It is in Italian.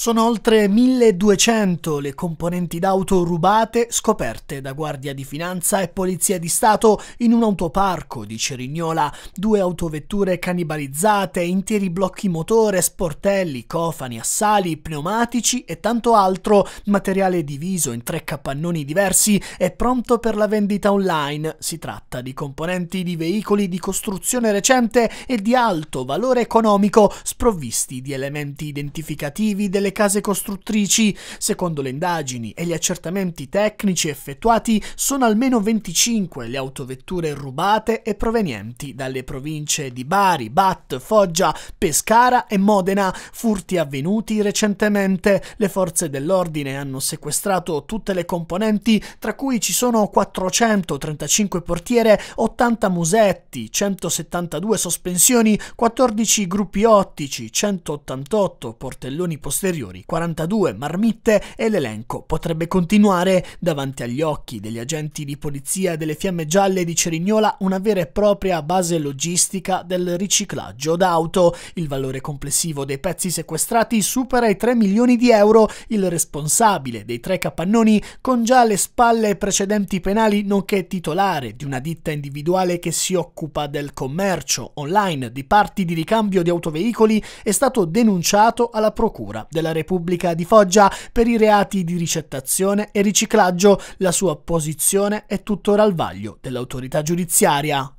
Sono oltre 1200 le componenti d'auto rubate scoperte da Guardia di Finanza e Polizia di Stato in un autoparco di Cerignola, due autovetture cannibalizzate, interi blocchi motore, sportelli, cofani, assali, pneumatici e tanto altro, materiale diviso in tre capannoni diversi e pronto per la vendita online. Si tratta di componenti di veicoli di costruzione recente e di alto valore economico, sprovvisti di elementi identificativi delle le case costruttrici. Secondo le indagini e gli accertamenti tecnici effettuati, sono almeno 25 le autovetture rubate e provenienti dalle province di Bari, Bat, Foggia, Pescara e Modena, furti avvenuti recentemente. Le forze dell'ordine hanno sequestrato tutte le componenti, tra cui ci sono 435 portiere, 80 musetti, 172 sospensioni, 14 gruppi ottici, 188 portelloni posteriori ulteriori 42 marmitte e l'elenco potrebbe continuare davanti agli occhi degli agenti di polizia delle fiamme gialle di Cerignola una vera e propria base logistica del riciclaggio d'auto. Il valore complessivo dei pezzi sequestrati supera i 3 milioni di euro. Il responsabile dei tre capannoni, con già alle spalle precedenti penali, nonché titolare di una ditta individuale che si occupa del commercio online di parti di ricambio di autoveicoli, è stato denunciato alla procura della della Repubblica di Foggia per i reati di ricettazione e riciclaggio, la sua posizione è tuttora al vaglio dell'autorità giudiziaria.